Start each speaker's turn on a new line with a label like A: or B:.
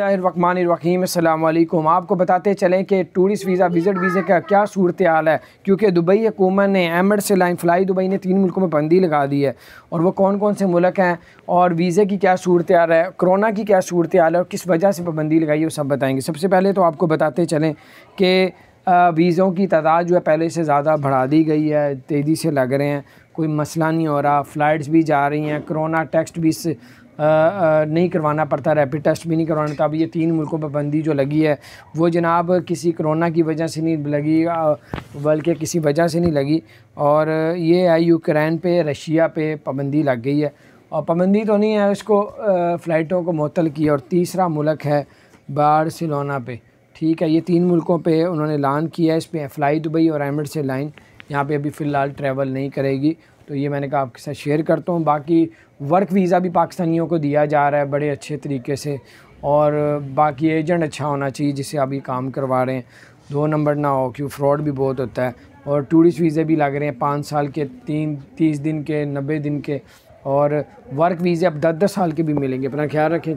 A: रहीम अल्लाम आपको बताते चलें कि टूरिस्ट वीज़ा विज़िट वीज़े का क्या सूरत हाल है क्योंकि दुबई हुकूमत ने एमड से लाइन फ्लाई दुबई ने तीन मुल्कों में बंदी लगा दी है और वो कौन कौन से मुल्क हैं और वीज़े की क्या सूरत हाल है कोरोना की क्या सूरत हाल है और किस वजह से पाबंदी लगाई है वो सब बताएँगे सबसे पहले तो आपको बताते चलें कि वीज़ों की तादाद जो है पहले से ज़्यादा बढ़ा दी गई है तेज़ी से लग रहे हैं कोई मसला नहीं हो रहा फ़्लाइट्स भी जा रही हैं कोरोना टेस्ट भी नहीं करवाना पड़ता रैपिड टेस्ट भी नहीं करवाना था तो अब ये तीन मुल्कों पर बंदी जो लगी है वो जनाब किसी कोरोना की वजह से नहीं लगी बल्कि किसी वजह से नहीं लगी और ये है यूक्रेन पे रशिया पे पाबंदी लग गई है और पाबंदी तो नहीं है उसको फ़्लाइटों को मअतल की और तीसरा मुल्क है बारसिलोना पे ठीक है ये तीन मुल्कों पे उन्होंने ऐलान किया है इस पर फ़्लाई दुबई और एमड से लाइन यहाँ पे अभी फ़िलहाल ट्रैवल नहीं करेगी तो ये मैंने कहा आपके साथ शेयर करता हूँ बाकी वर्क वीज़ा भी पाकिस्तानियों को दिया जा रहा है बड़े अच्छे तरीके से और बाकी एजेंट अच्छा होना चाहिए जिसे अभी काम करवा रहे हैं दो नंबर ना हो क्यों फ्रॉड भी बहुत होता है और टूरिस्ट वीज़े भी लग रहे हैं पाँच साल के तीन तीस दिन के नब्बे दिन के और वर्क वीज़े अब दस दस साल के भी मिलेंगे अपना ख्याल रखें